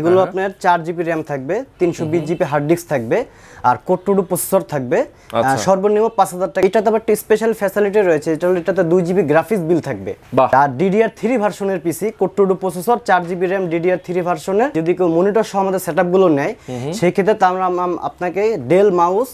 এগুলো হ্যাঁ। আপনার চার জিবি র্যাম থাকবে তিনশো বিশ জিবি হার্ড ডিস্ক থাকবে আর কোট্টুডু প্রসেসর থাকবে আচ্ছা। সর্বনিম্ন পাঁচ হাজার টাকা এটাতে আবার একটা স্পেশাল ফ্যাসিলিটি রয়েছে এটা হলো এটাতে দুই জিবি গ্রাফিক্স বিল থাকবে আর ডিডিআর থ্রি ভার্সনের পিসি কোট্টুডু প্রসেসর চার জিবি র্যাম ডিডিআর থ্রি ভার্সনের যদি কেউ মনিটর সহ আমাদের সেট আপগুলো নেয় সেক্ষেত্রে তারা আপনাকে ডেল মাউস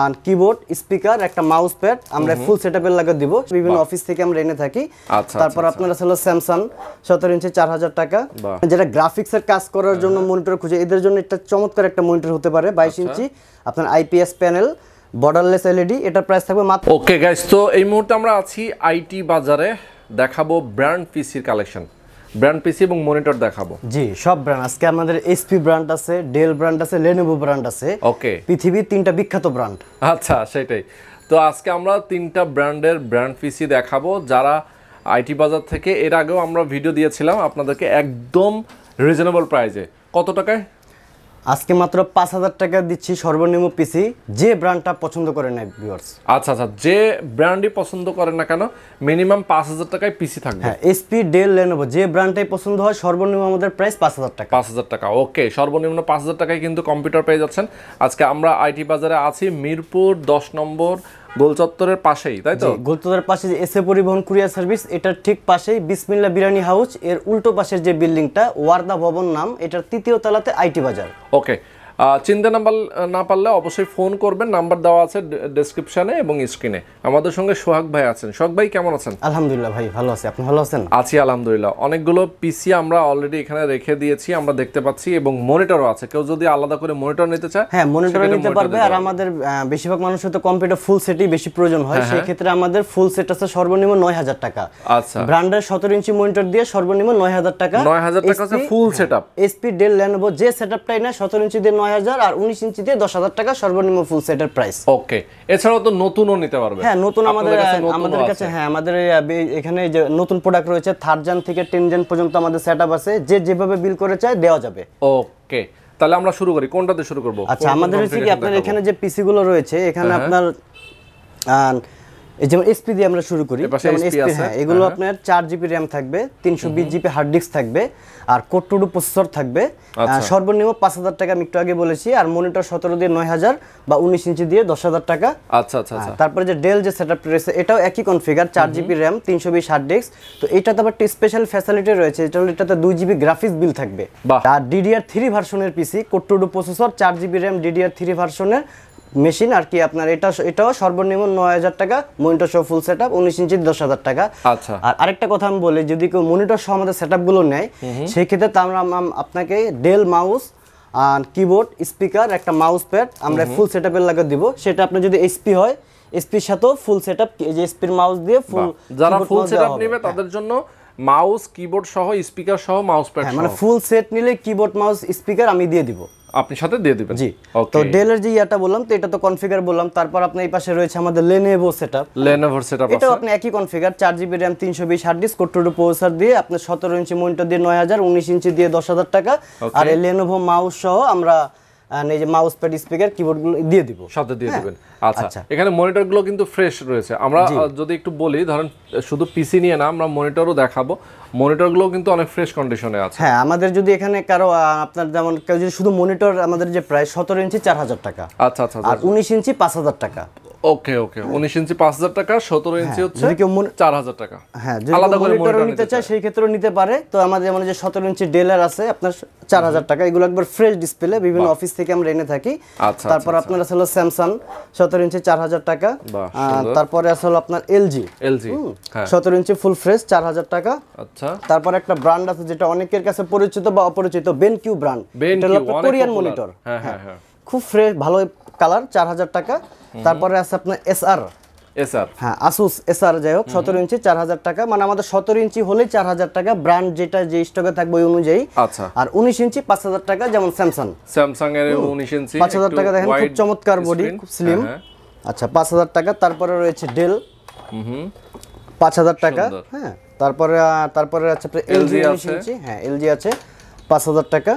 আর কিবোর্ড স্পিকার একটা মাউস প্যাড আমরা ফুল সেটআপের লাগে দিব বিভিন্ন অফিস থেকে আমরা এনে থাকি আচ্ছা, আচ্ছা, আচ্ছা। তারপর আপনারা ছিল স্যামসাং সতেরো ইঞ্চি চার হাজার টাকা যেটা গ্রাফিক্সের কাজ করার জন্য মনিটর হ্যাঁ। খুঁজে এদের জন্য একটা চমৎকার একটা মনিটর হতে পারে বাইশ ইঞ্চি আপনার আইপিএস প্যানেল বর্ডারলেস এলইডি এটার প্রাইস থাকবে মাত্র ওকে গাইস তো এই মুহূর্তে আমরা আছি আইটি বাজারে দেখাবো ব্র্যান্ড পিসির কালেকশন ব্র্যান্ড পিসি এবং মনিটর দেখাবো জি সব ব্র্যান্ড আজকে আমাদের এসপি ব্র্যান্ড আছে ডেল ব্র্যান্ড আছে লেনোভো ব্র্যান্ড আছে ওকে পৃথিবীর তিনটা বিখ্যাত ব্র্যান্ড আচ্ছা সেটাই তো আজকে আমরা তিনটা ব্র্যান্ডের ব্র্যান্ড পিসি দেখাবো যারা আইটি বাজার থেকে এর আগেও আমরা ভিডিও দিয়েছিলাম আপনাদেরকে একদম রিজনেবল প্রাইজে কত টাকায় আজকে মাত্র পাঁচ হাজার টাকা দিচ্ছি সর্বনিম্ন পিসি যে ব্র্যান্ডটা পছন্দ করে না ভিউয়ার্স আচ্ছা আচ্ছা যে ব্র্যান্ডই পছন্দ করে না কেন মিনিমাম পাঁচ হাজার টাকায় পিসি থাকবে হ্যাঁ এসপি ডেল লেনোভো যে ব্র্যান্ডটাই পছন্দ হয় সর্বনিম্ন আমাদের প্রাইস পাঁচ হাজার টাকা পাঁচ হাজার টাকা ওকে সর্বনিম্ন পাঁচ হাজার টাকায় কিন্তু কম্পিউটার পেয়ে যাচ্ছেন আজকে আমরা আইটি বাজারে আছি মিরপুর দশ নম্বর গোল চত্বরের পাশেই তাই তো গোলচত্বরের পাশে যে এসএ পরিবহন কুরিয়ার সার্ভিস এটার ঠিক পাশেই বিসমিল্লা বিরানি হাউস এর উল্টো পাশের যে বিল্ডিংটা ওয়ার্দা ভবন নাম এটার তৃতীয় তলাতে আইটি বাজার ওকে চিনতে না না পারলে অবশ্যই ফোন করবেন নাম্বার দেওয়া আছে ডিসক্রিপশনে এবং স্ক্রিনে আমাদের সঙ্গে সোহাগ ভাই আছেন সোহাগ ভাই কেমন আছেন আলহামদুলিল্লাহ ভাই ভালো আছি আপনি ভালো আছেন আছি আলহামদুলিল্লাহ অনেকগুলো পিসি আমরা অলরেডি এখানে রেখে দিয়েছি আমরা দেখতে পাচ্ছি এবং মনিটরও আছে কেউ যদি আলাদা করে মনিটর নিতে চায় হ্যাঁ মনিটর নিতে পারবে আর আমাদের বেশিরভাগ মানুষের তো কম্পিউটার ফুল সেটই বেশি প্রয়োজন হয় হ্যাঁ, হ্যাঁ। সেই ক্ষেত্রে আমাদের ফুল সেট আছে সর্বনিম্ন 9000 টাকা আচ্ছা ব্র্যান্ডের 17 ইঞ্চি মনিটর দিয়ে সর্বনিম্ন 9000 টাকা 9000 টাকা full setup HP Dell Lenovo যে সেটআপটাই না 17 ইঞ্চি দিয়ে ইঞ্চিতে দশ হাজার টাকা সর্বনিম্ন ফুল সেটের প্রাইস ওকে এছাড়াও তো নতুনও নিতে পারবে হ্যাঁ, আমাদের কাছে হ্যাঁ আমাদের এখানে যে নতুন প্রোডাক্ট রয়েছে থার্ড জান থেকে টেন জান পর্যন্ত আমাদের সেট আপ আছে যে যেভাবে বিল করে চাই দেওয়া যাবে ওকে তাহলে আমরা শুরু করি কোনটাতে শুরু করবো আচ্ছা আমাদের হচ্ছে কি আপনার এখানে যে পিসি গুলো রয়েছে এখানে হ্যাঁ, হ্যাঁ। আপনার যেমন এসপি দিয়ে আমরা শুরু করি যেমন এসপি হ্যাঁ, এগুলো হ্যাঁ। আপনার চার জিবি র্যাম থাকবে তিনশো বিশ জিবি হার্ড ডিস্ক থাকবে আর কোড টু প্রসেসর থাকবে আচ্ছা। সর্বনিম্ন পাঁচ হাজার টাকা আমি একটু আগে বলেছি আর মনিটর সতেরো দিয়ে নয় হাজার বা উনিশ ইঞ্চি দিয়ে দশ হাজার টাকা আচ্ছা আচ্ছা, আচ্ছা। তারপরে যে ডেল যে সেট আপ রয়েছে এটাও একই কনফিগার চার জিবি র্যাম তিনশো বিশ হার্ড ডিস্ক তো এটাতে আবার একটা স্পেশাল ফ্যাসিলিটি রয়েছে এটা হলো এটাতে দুই জিবি গ্রাফিক্স বিল থাকবে আর ডিডিআর থ্রি ভার্সনের পিসি কোড টু প্রসেসর চার জিবি র্যাম ডিডিআর থ্রি ভার্সনের মেশিন আর কি আপনার এটা এটাও সর্বনিম্ন নয় হাজার টাকা মনিটর সহ ফুল সেট আপ উনিশ ইঞ্চি দশ হাজার টাকা আচ্ছা। আর আরেকটা কথা আমি বলি যদি কেউ মনিটর সহ আমাদের সেট আপগুলো নেয় সেক্ষেত্রে তো আমরা আপনাকে ডেল মাউস আর কিবোর্ড স্পিকার একটা মাউস প্যাড আমরা ফুল সেট আপের লাগে দিব সেটা আপনি যদি এসপি হয় এসপির সাথেও ফুল সেট আপ যে এসপির মাউস দিয়ে ফুল যারা ফুল সেট আপ নেবে তাদের হ্যাঁ। জন্য মাউস কিবোর্ড সহ স্পিকার সহ মাউস প্যাড মানে ফুল সেট নিলে কিবোর্ড মাউস স্পিকার আমি দিয়ে দিব আপনি সাথে দিয়ে দিবেন জি তো ডেলের যে ইয়াটা বললাম তো এটা তো কনফিগার বললাম তারপর আপনি এই পাশে রয়েছে আমাদের লেনেভো সেটআপ লেনেভো সেটআপ এটা আপনি একই configure 4GB RAM 320 hard disk core two duo processor দিয়ে আপনি 17 ইঞ্চি মনিটর দিয়ে 9000 19 ইঞ্চি দিয়ে 10000 টাকা আর এই লেনোভো মাউস সহ আমরা এই যে মাউস প্যাড স্পিকার কিবোর্ডগুলো দিয়ে দিব সাথে দিয়ে হ্যাঁ। দিবেন আচ্ছা, আচ্ছা। এখানে মনিটরগুলো কিন্তু ফ্রেশ রয়েছে আমরা যদি একটু বলি ধরেন শুধু পিসি নিয়ে না আমরা মনিটরও দেখাবো গুলো কিন্তু অনেক ফ্রেশ কন্ডিশনে আছে হ্যাঁ আমাদের যদি এখানে কারো আপনার যেমন কেউ যদি শুধু মনিটর আমাদের যে প্রায় সতেরো ইঞ্চি চার হাজার টাকা আচ্ছা আচ্ছা, আচ্ছা। আর উনিশ ইঞ্চি পাঁচ হাজার টাকা ওকে ওকে 19 ইঞ্চি 5000 টাকা 17 ইঞ্চি হ্যাঁ, হচ্ছে 4000 টাকা হ্যাঁ আলাদা করে মনিটর নিতে চায় সেই ক্ষেত্রে নিতে পারে তো আমাদের মানে যে 17 ইঞ্চি ডেলার আছে আপনার 4000 টাকা এগুলো একবার ফ্রেশ ডিসপ্লে বিভিন্ন অফিস থেকে আমরা এনে থাকি আচ্ছা, আচ্ছা, তারপর আচ্ছা। আপনার আছে হলো স্যামসাং 17 ইঞ্চি 4000 টাকা তারপরে আছে হলো আপনার LG LG 17 inch full fresh 4000 টাকা আচ্ছা তারপর একটা ব্র্যান্ড আছে যেটা অনেকের কাছে পরিচিত বা অপরিচিত বেনকিউ ব্র্যান্ড এটা হলো কোরিয়ান মনিটর হ্যাঁ হ্যাঁ, হ্যাঁ।, হ্যাঁ। খুব ফ্রেশ ভালো কালার চার হাজার টাকা তারপরে আছে আপনার এসআর এসআর হ্যাঁ আসুস এসআর যাই হোক সতেরো ইঞ্চি চার হাজার টাকা মানে আমাদের সতেরো ইঞ্চি হলে চার হাজার টাকা ব্র্যান্ড যেটা যে স্টকে থাকবে ওই অনুযায়ী আচ্ছা আর উনিশ ইঞ্চি পাঁচ হাজার টাকা যেমন স্যামসাং স্যামসাং এর উনিশ ইঞ্চি পাঁচ হাজার টাকা দেখেন খুব চমৎকার বডি খুব স্লিম হ্যাঁ, হ্যাঁ। আচ্ছা পাঁচ হাজার টাকা তারপরে রয়েছে ডেল পাঁচ হাজার টাকা হ্যাঁ তারপরে তারপরে আছে এলজি ইঞ্চি হ্যাঁ এলজি আছে পাঁচ হাজার টাকা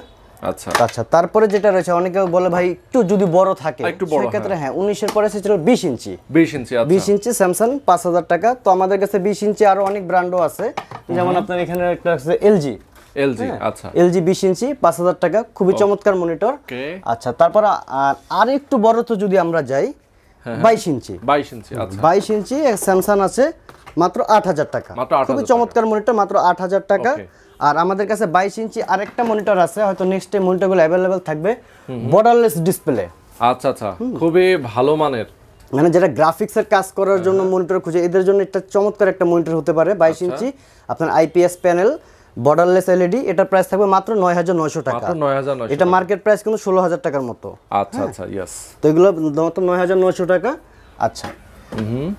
আচ্ছা আচ্ছা তারপরে যেটা রয়েছে অনেকে বলে ভাই একটু যদি বড় থাকে একটু বড় ক্ষেত্রে হ্যাঁ।, হ্যাঁ উনিশের পরে ছিল বিশ ইঞ্চি বিশ ইঞ্চি আচ্ছা। বিশ ইঞ্চি স্যামসাং হাজার টাকা তো আমাদের কাছে বিশ ইঞ্চি আরো অনেক ব্র্যান্ডও আছে যেমন আপনার এখানে একটা আছে এলজি হ্যাঁ, আচ্ছা ইঞ্চি টাকা খুবই চমৎকার মনিটর আচ্ছা তারপর আর বড় তো যদি আমরা যাই হ্যাঁ, বাইশ ইঞ্চি বাইশ ইঞ্চি আচ্ছা ইঞ্চি স্যামসাং আছে মাত্র আট হাজার টাকা খুবই চমৎকার মনিটর মাত্র আট হাজার টাকা আর আমাদের কাছে বাইশ ইঞ্চি আরেকটা মনিটর আছে হয়তো নেক্সট টাইম মনিটরগুলো অ্যাভেলেবেল থাকবে বর্ডারলেস ডিসপ্লে আচ্ছা আচ্ছা খুবই ভালো মানের মানে যারা গ্রাফিক্সের কাজ করার জন্য মনিটর হ্যাঁ। খুঁজে এদের জন্য একটা চমৎকার একটা মনিটর হতে পারে বাইশ আচ্ছা। ইঞ্চি আপনার আইপিএস প্যানেল বর্ডারলেস এলইডি এটার প্রাইস থাকবে মাত্র নয় হাজার নয়শো টাকা এটা মার্কেট প্রাইস কিন্তু ষোলো হাজার টাকার মতো আচ্ছা হ্যাঁ। আচ্ছা ইয়াস তো এগুলো মাত্র নয় হাজার নয়শো টাকা আচ্ছা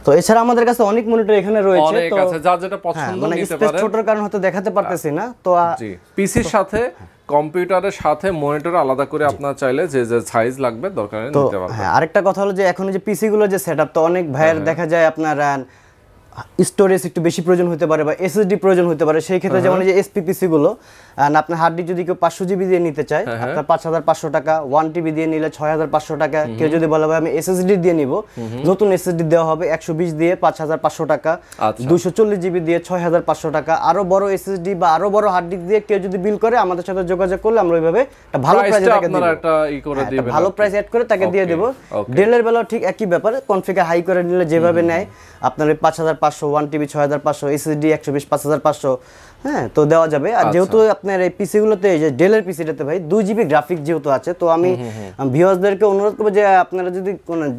তো এছাড়া আমাদের কাছে অনেক মনিটর এখানে রয়েছে অনেক আছে যা যেটা হ্যাঁ, পছন্দ মানে নিতে পারে ছোটর কারণ হতে দেখাতে পারতেছি না তো পিসির সাথে কম্পিউটারের সাথে মনিটর আলাদা করে আপনার চাইলে যে যে সাইজ লাগবে দরকার নিতে পারবেন হ্যাঁ আরেকটা কথা হলো যে এখন যে পিসি গুলো যে সেটআপ তো অনেক ভাইয়ের হ্যাঁ, হ্যাঁ। দেখা যায় আপনার স্টোরেজ একটু বেশি প্রয়োজন হতে পারে বা এসএসডি প্রয়োজন হতে পারে সেই ক্ষেত্রে যেমন যে এসপি পিসি গুলো আপনার হার্ড ডিস্ক যদি কেউ পাঁচশো জিবি দিয়ে নিতে চায় হ্যাঁ, হ্যাঁ। আপনার পাঁচ হাজার পাঁচশো টাকা ওয়ান টিবি দিয়ে নিলে ছয় হাজার পাঁচশো টাকা কেউ যদি বলা হয় আমি এসএসডি দিয়ে নিব নতুন এসএসডি দেওয়া হবে একশো বিশ দিয়ে পাঁচ হাজার পাঁচশো টাকা আচ্ছা। দুশো চল্লিশ জিবি দিয়ে ছয় হাজার পাঁচশো টাকা আরো বড় এসএসডি বা আরো বড় হার্ড ডিস্ক দিয়ে কেউ যদি বিল করে আমাদের সাথে যোগাযোগ করলে আমরা ওইভাবে ভালো প্রাইস তাকে হ্যাঁ, দিব ভালো প্রাইস অ্যাড করে তাকে দিয়ে দেবো ডেলের বেলাও ঠিক একই ব্যাপার কনফিগার হাই করে নিলে যেভাবে নেয় আপনার ওই পাঁচ হাজার পাঁচশো ওয়ান টিবি ছয় হাজার পাঁচশো এসএসডি একশো বিশ পাঁচ হাজার পাঁচশো হ্যাঁ তো দেওয়া যাবে আর আচ্ছা। যেহেতু আপনি আপনার এই পিসিগুলোতে এই যে ডেলের পিসিটাতে ভাই দু জিবি গ্রাফিক যেহেতু আছে তো আমি ভিউয়ার্সদেরকে অনুরোধ করবো যে আপনারা যদি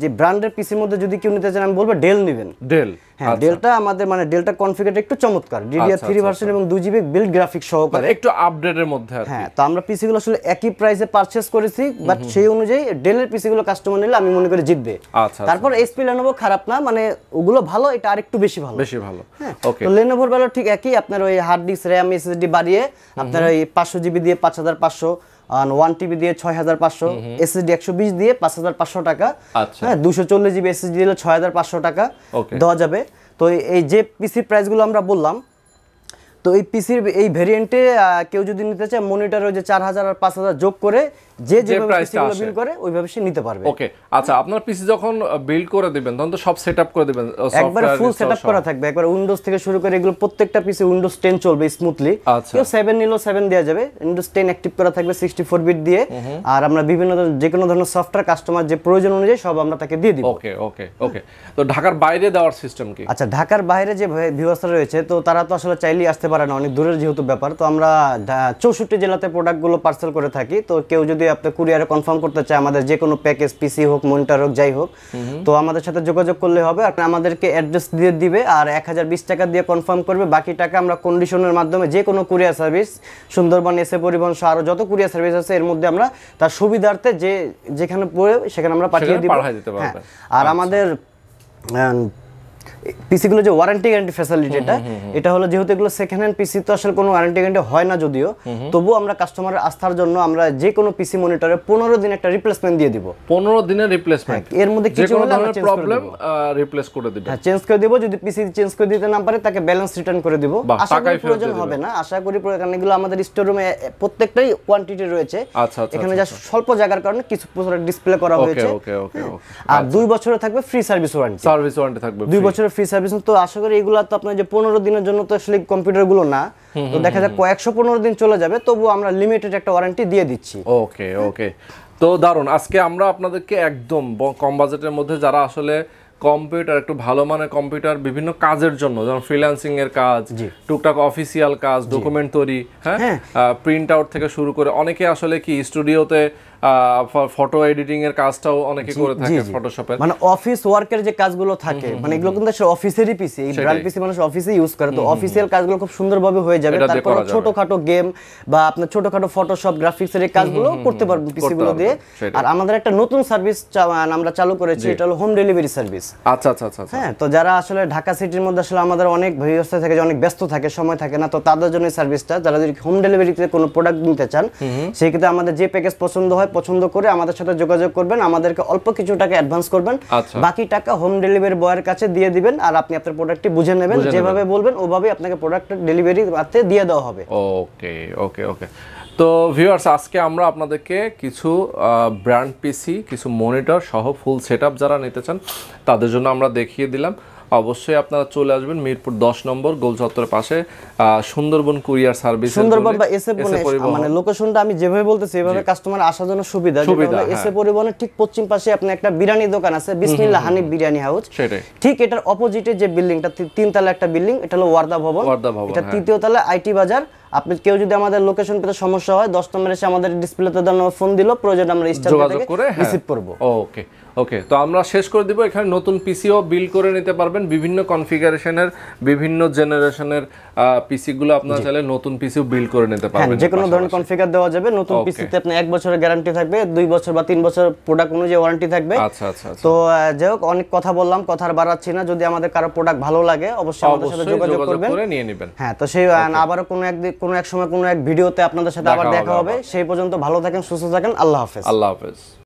যে ব্র্যান্ডের পিসির মধ্যে যদি কেউ নিতে চান আমি বলবো ডেল নেবেন ডেল হ্যাঁ ডেলটা আচ্ছা। আমাদের মানে ডেল্টা কনফিগার একটু চমৎকার ডিডিআর থ্রি ভার্সন এবং দু জিবি বিল্ড গ্রাফিক সহকারে মানে একটু আপডেটের মধ্যে হ্যাঁ তো আমরা পিসিগুলো আসলে একই প্রাইসে পারচেস করেছি বাট সেই অনুযায়ী ডেলের পিসিগুলো কাস্টমার নিলে আমি মনে করি জিতবে আচ্ছা, আচ্ছা। তারপর এসপি লেনোভো খারাপ না মানে ওগুলো ভালো এটা আরেকটু বেশি ভালো বেশি ভালো ওকে হ্যাঁ, তো লেনোভোর বেলা ঠিক একই আপনার ওই হার্ড ডিস্ক র্যাম এসএসডি বাড়িয়ে আপনার ওই 500 জিবি দিয়ে 5500 ওয়ান টিবি দিয়ে ছয় হাজার পাঁচশো এসএসডি একশো বিশ দিয়ে পাঁচ হাজার পাঁচশো টাকা আচ্ছা। হ্যাঁ দুশো চল্লিশ জিবি এসএসডি দিলে ছয় হাজার পাঁচশো টাকা দেওয়া যাবে তো এই যে পিসির প্রাইসগুলো আমরা বললাম তো এই পিসির এই ভেরিয়েন্টে কেউ যদি নিতে চায় মনিটরে যে চার হাজার আর পাঁচ হাজার যোগ করে যে যেভাবে বিল করে ওইভাবে সে নিতে পারবে ওকে আচ্ছা আপনার পিসি যখন বিল করে দিবেন তখন তো সব সেটআপ করে দিবেন একবার ফুল সেটআপ করা থাকবে একবার উইন্ডোজ থেকে শুরু করে এগুলো প্রত্যেকটা পিসি উইন্ডোজ 10 চলবে স্মুথলি আচ্ছা। কেউ 7 নিলো 7 দেয়া যাবে উইন্ডোজ 10 অ্যাক্টিভ করা থাকবে 64 বিট দিয়ে আর আমরা বিভিন্ন যে কোনো ধরনের সফটওয়্যার কাস্টমার যে প্রয়োজন অনুযায়ী সব আমরা তাকে দিয়ে দিব ওকে ওকে ওকে তো ঢাকার বাইরে দেওয়ার সিস্টেম কি আচ্ছা ঢাকার বাইরে যে ভিউয়ার্সরা রয়েছে তো তারা তো আসলে চাইলেই আসতে পারে না অনেক দূরের যেহেতু ব্যাপার তো আমরা 64 জেলাতে প্রোডাক্টগুলো পার্সেল করে থাকি তো কেউ যদি যদি আপনি কুরিয়ারে কনফার্ম করতে চায় আমাদের যে কোনো প্যাকেজ পিসি হোক মনিটর হোক যাই হোক তো আমাদের সাথে যোগাযোগ করলে হবে আপনি আমাদেরকে অ্যাড্রেস দিয়ে দিবে আর এক টাকা দিয়ে কনফার্ম করবে বাকি টাকা আমরা কন্ডিশনের মাধ্যমে যে কোনো কুরিয়ার সার্ভিস সুন্দরবন এসে পরিবহন সহ আরও যত কুরিয়ার সার্ভিস আছে এর মধ্যে আমরা তার সুবিধার্থে যে যেখানে পড়ে সেখানে আমরা পাঠিয়ে দিব হ্যাঁ। আর আচ্ছা। আমাদের পিসিগুলো যে ওয়ারেন্টি গ্যারান্টি ফ্যাসিলিটি এটা এটা হলো যেহেতু এগুলো সেকেন্ড হ্যান্ড পিসি তো আসলে কোনো ওয়ারেন্টি গ্যারান্টি হয় না যদিও তবু আমরা কাস্টমারের আস্থার জন্য আমরা যে কোনো পিসি মনিটরে পনেরো দিন একটা রিপ্লেসমেন্ট দিয়ে দিব পনেরো দিনের রিপ্লেসমেন্ট হ্যাঁ, এর মধ্যে কিছু ধরনের প্রবলেম রিপ্লেস করে দিব হ্যাঁ চেঞ্জ করে দিব যদি পিসি চেঞ্জ করে দিতে না পারে তাকে ব্যালেন্স রিটার্ন করে দিব আশা করি প্রয়োজন হবে না আশা করি কারণ এগুলো আমাদের স্টোর রুমে প্রত্যেকটাই কোয়ান্টিটি রয়েছে আচ্ছা, আচ্ছা, আচ্ছা, এখানে যা স্বল্প জায়গার কারণে কিছু ডিসপ্লে করা হয়েছে আর দুই বছরে থাকবে free service warranty service warranty থাকবে দুই বছরের ফ্রি সার্ভিস তো আশা করি এগুলো তো আপনার যে পনেরো দিনের জন্য তো আসলে কম্পিউটার গুলো না তো দেখা যাক কয়েকশো পনেরো দিন চলে যাবে তবু আমরা লিমিটেড একটা ওয়ারেন্টি দিয়ে দিচ্ছি ওকে ওকে তো দারুন আজকে আমরা আপনাদেরকে একদম কম বাজেটের মধ্যে যারা আসলে কম্পিউটার একটু ভালো মানের কম্পিউটার বিভিন্ন কাজের জন্য যেমন ফ্রিল্যান্সিং এর কাজ টুকটাক অফিসিয়াল কাজ ডকুমেন্ট তৈরি হ্যাঁ প্রিন্ট হ্যাঁ। আউট থেকে শুরু করে অনেকে আসলে কি স্টুডিওতে ফটো এডিটিং এর কাজটাও অনেকে করে থাকে ফটোশপের মানে অফিস ওয়ার্কের যে কাজগুলো থাকে মানে এগুলো কিন্তু আসলে অফিসেরই পিসি এই ব্র্যান্ড পিসি মানুষ অফিসে ইউজ করে তো অফিসিয়াল কাজগুলো খুব সুন্দরভাবে হয়ে যাবে তারপর ছোটখাটো গেম বা আপনার ছোটখাটো ফটোশপ গ্রাফিক্স এর কাজগুলো করতে পারবো পিসি গুলো দিয়ে আর আমাদের একটা নতুন সার্ভিস আমরা চালু করেছি এটা হলো হোম ডেলিভারি সার্ভিস আচ্ছা আচ্ছা আচ্ছা হ্যাঁ তো যারা আসলে ঢাকা সিটির মধ্যে আসলে আমাদের অনেক ভিউয়ার্স থাকে অনেক ব্যস্ত থাকে সময় থাকে না তো তাদের জন্য সার্ভিসটা যারা যদি হোম ডেলিভারিতে কোনো প্রোডাক্ট নিতে চান সেই ক্ষেত্রে আমাদের যে প্যাকেজ পছন্দ হয় পছন্দ করে আমাদের সাথে যোগাযোগ করবেন আমাদেরকে অল্প কিছু টাকা অ্যাডভান্স করবেন আচ্ছা। বাকি টাকা হোম ডেলিভারি বয়ের কাছে দিয়ে দিবেন আর আপনি আপনার প্রোডাক্টটি বুঝে নেবেন যেভাবে বলবেন ওভাবে আপনাকে প্রোডাক্ট ডেলিভারি হাতে দিয়ে দেওয়া হবে ওকে ওকে ওকে তো ভিউয়ার্স আজকে আমরা আপনাদেরকে কিছু ব্র্যান্ড পিসি কিছু মনিটর সহ ফুল সেট যারা নিতে চান তাদের জন্য আমরা দেখিয়ে দিলাম অবশ্যই আপনারা চলে আসবেন মিরপুর দশ নম্বর গোল চত্বরের পাশে সুন্দরবন কুরিয়ার সার্ভিস সুন্দরবন বা এসএ মানে লোকেশনটা আমি যেভাবে বলতেছি এভাবে কাস্টমার আসার জন্য সুবিধা হ্যাঁ। এসএ পরিবহনের ঠিক পশ্চিম পাশে আপনার একটা বিরিয়ানি দোকান আছে বিসমিল্লা হানি বিরিয়ানি হাউস ঠিক এটার অপোজিটে যে বিল্ডিংটা তিনতলা একটা বিল্ডিং এটা হলো ওয়ার্দা ভবন ওয়ার্দা ভবন এটা হ্যাঁ। তৃতীয় তলা আইটি বাজার আপনি কেউ যদি আমাদের লোকেশন পেতে সমস্যা হয় দশ নম্বরে এসে আমাদের ডিসপ্লেতে ফোন দিল প্রয়োজন আমরা করে রিসিভ হ্যাঁ। করবো ওকে ওকে তো আমরা শেষ করে দিব এখানে নতুন পিসিও বিল করে নিতে পারবেন পাবেন বিভিন্ন কনফিগারেশনের বিভিন্ন জেনারেশনের পিসিগুলো আপনারা চাইলে নতুন পিসিও বিল্ড করে নিতে হ্যাঁ, পারবেন যে কোনো ধরনের কনফিগার দেওয়া যাবে নতুন পিসিতে আপনি এক বছরের গ্যারান্টি থাকবে দুই বছর বা তিন বছর প্রোডাক্ট অনুযায়ী ওয়ারেন্টি থাকবে আচ্ছা আচ্ছা, আচ্ছা। তো যাই হোক অনেক কথা বললাম কথার বাড়াচ্ছি না যদি আমাদের কারো প্রোডাক্ট ভালো লাগে অবশ্যই আমাদের সাথে যোগাযোগ করবেন করে নিয়ে নেবেন হ্যাঁ তো সেই আবারও কোনো এক কোনো এক সময় কোনো এক ভিডিওতে আপনাদের সাথে আবার দেখা হবে সেই পর্যন্ত ভালো থাকেন সুস্থ থাকেন আল্লাহ হাফেজ আল্লাহ হাফেজ